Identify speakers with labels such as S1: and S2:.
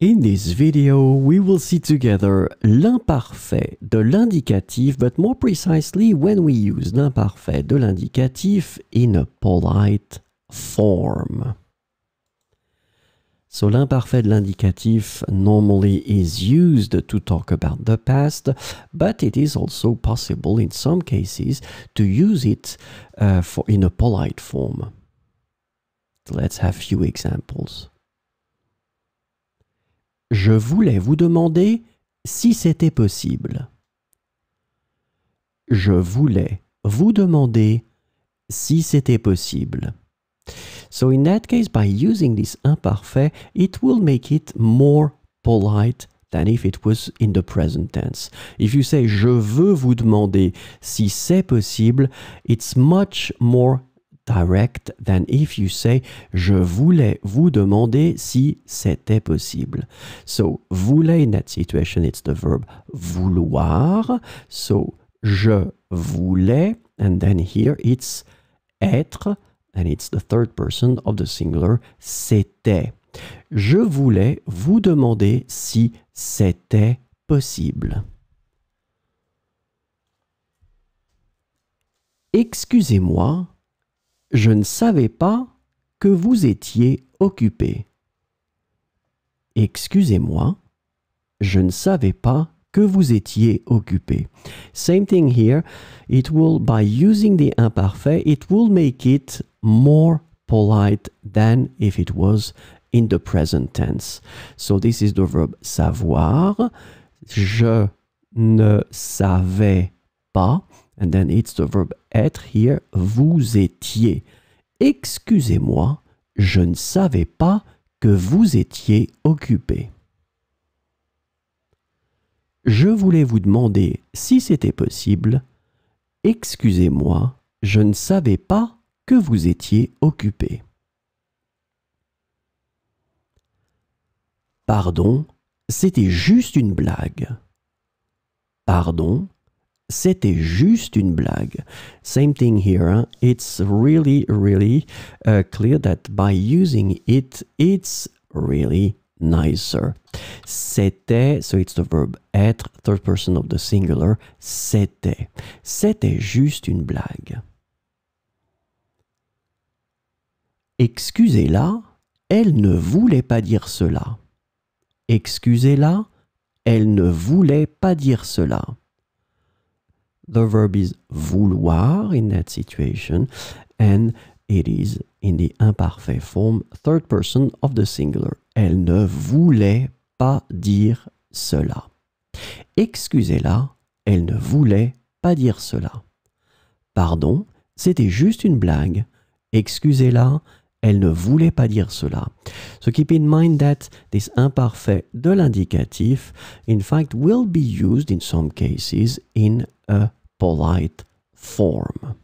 S1: In this video, we will see together l'imparfait de l'indicatif, but more precisely when we use l'imparfait de l'indicatif in a polite form. So l'imparfait de l'indicatif normally is used to talk about the past, but it is also possible in some cases to use it uh, for, in a polite form. Let's have few examples. je voulais vous demander si c'était possible. Je voulais vous demander si c'était possible. So in that case, by using this imparfait, it will make it more polite than if it was in the present tense. If you say je veux vous demander si c'est possible, it's much more direct than if you say je voulais vous demander si c'était possible. So, voulez in that situation, it's the verb vouloir. So, je voulais, and then here it's être, and it's the third person of the singular, c'était. Je voulais vous demander si c'était possible. Excusez-moi, je ne savais pas que vous étiez occupé. Excusez-moi, je ne savais pas que vous étiez occupé. Same thing here. It will, by using the imparfait, it will make it more polite than if it was in the present tense. So this is the verb savoir. Je ne savais pas. And then it's the verb être here. Vous étiez. Excusez-moi, je ne savais pas que vous étiez occupé. Je voulais vous demander si c'était possible. Excusez-moi, je ne savais pas que vous étiez occupé. Pardon, c'était juste une blague. Pardon, c'était juste une blague. Same thing here. Hein. It's really, really uh, clear that by using it, it's really nicer. C'était, so it's the verb être, third person of the singular, c'était. C'était juste une blague. Excusez-la, elle ne voulait pas dire cela. Excusez-la, elle ne voulait pas dire cela. The verb is vouloir in that situation, and it is in the imparfait form, third person of the singular. Elle ne voulait pas dire cela. Excusez-la, elle ne voulait pas dire cela. Pardon, c'était juste une blague. Excusez-la, elle ne voulait pas dire cela. So keep in mind that this imparfait de l'indicatif, in fact, will be used in some cases in a polite form.